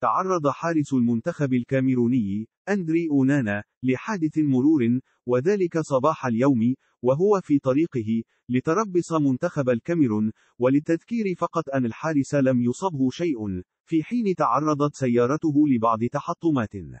تعرض حارس المنتخب الكاميروني أندري أونانا لحادث مرور وذلك صباح اليوم وهو في طريقه لتربص منتخب الكاميرون وللتذكير فقط أن الحارس لم يصبه شيء في حين تعرضت سيارته لبعض تحطمات